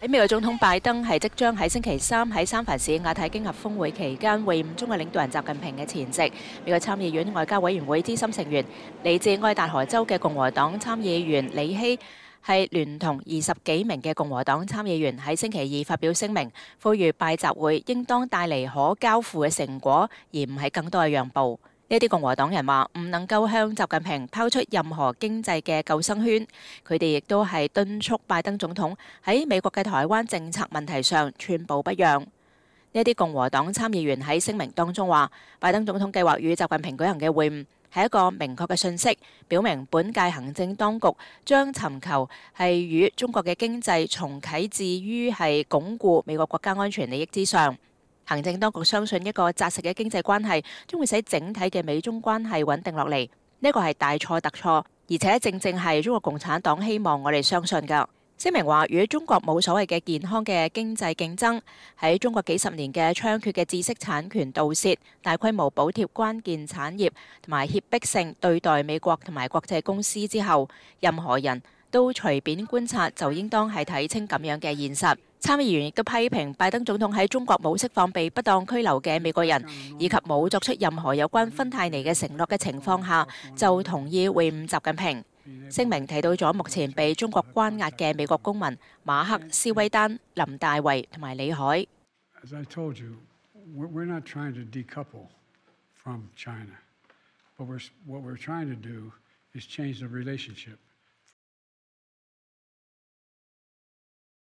喺美国总统拜登系即将喺星期三喺三藩市亚太经合峰会期间会晤中国领导人习近平嘅前夕，美国参议院外交委员会资深成员、嚟自爱达荷州嘅共和党参议员李希系联同二十几名嘅共和党参议员喺星期二发表声明，呼吁拜集会应当带嚟可交付嘅成果，而唔系更多嘅让步。呢啲共和黨人話唔能夠向習近平拋出任何經濟嘅救生圈，佢哋亦都係敦促拜登總統喺美國嘅台灣政策問題上寸步不讓。呢啲共和黨參議員喺聲明當中話，拜登總統計劃與習近平舉行嘅會晤係一個明確嘅訊息，表明本屆行政當局將尋求係與中國嘅經濟重啟，至於係鞏固美國國家安全利益之上。行政当局相信一个扎实嘅经济关系将会使整体嘅美中关系稳定落嚟。呢个系大错特错，而且正正系中国共产党希望我哋相信嘅声明话，如果中国冇所谓嘅健康嘅经济竞争，喺中国几十年嘅猖獗嘅知识产权盗窃、大规模补贴关键产业同埋胁迫性对待美国同埋国际公司之后，任何人。都隨便觀察就應當係睇清咁樣嘅現實。參議員亦都批評拜登總統喺中國冇釋放被不當拘留嘅美國人，以及冇作出任何有關芬泰尼嘅承諾嘅情況下，就同意會晤習近平。聲明提到咗目前被中國關押嘅美國公民馬克思威丹、林大維同埋李海。